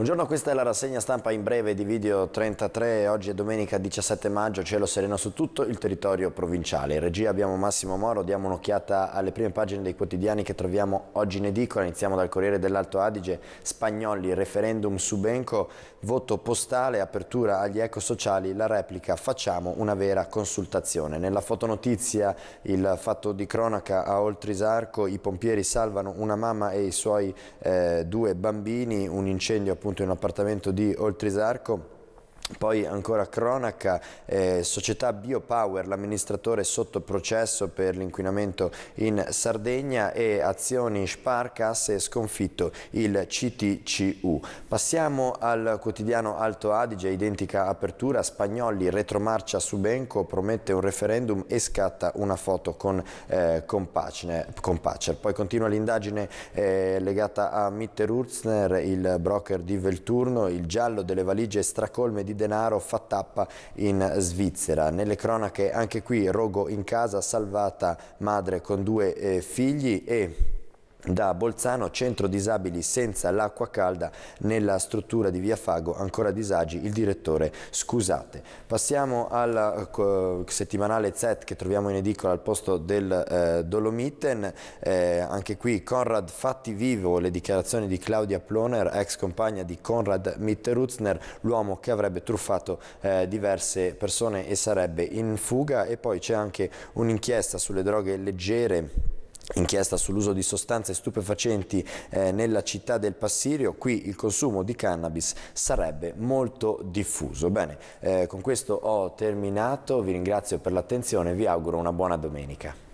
Buongiorno, questa è la rassegna stampa in breve di video 33, oggi è domenica 17 maggio, cielo sereno su tutto il territorio provinciale. In regia abbiamo Massimo Moro, diamo un'occhiata alle prime pagine dei quotidiani che troviamo oggi in edicola, iniziamo dal Corriere dell'Alto Adige, Spagnoli, referendum su Benco, voto postale, apertura agli ecosociali, la replica, facciamo una vera consultazione. Nella fotonotizia il fatto di cronaca a Oltrisarco, i pompieri salvano una mamma e i suoi eh, due bambini, un incendio appunto appunto in un appartamento di Oltrisarco poi ancora cronaca, eh, società Biopower, l'amministratore sotto processo per l'inquinamento in Sardegna e azioni Sparkas e sconfitto il CTCU. Passiamo al quotidiano Alto Adige, identica apertura, Spagnoli retromarcia su Benco, promette un referendum e scatta una foto con eh, Compacer. Poi continua l'indagine eh, legata a Mitte Rurzner, il broker di Velturno, il giallo delle valigie stracolme di denaro fa tappa in Svizzera. Nelle cronache anche qui rogo in casa, salvata madre con due eh, figli e da Bolzano, centro disabili senza l'acqua calda nella struttura di Via Fago, ancora disagi, il direttore scusate. Passiamo al settimanale Z che troviamo in edicola al posto del eh, Dolomiten, eh, anche qui Conrad fatti vivo le dichiarazioni di Claudia Ploner, ex compagna di Conrad Mitteruzner, l'uomo che avrebbe truffato eh, diverse persone e sarebbe in fuga e poi c'è anche un'inchiesta sulle droghe leggere inchiesta sull'uso di sostanze stupefacenti eh, nella città del Passirio, qui il consumo di cannabis sarebbe molto diffuso. Bene, eh, con questo ho terminato, vi ringrazio per l'attenzione e vi auguro una buona domenica.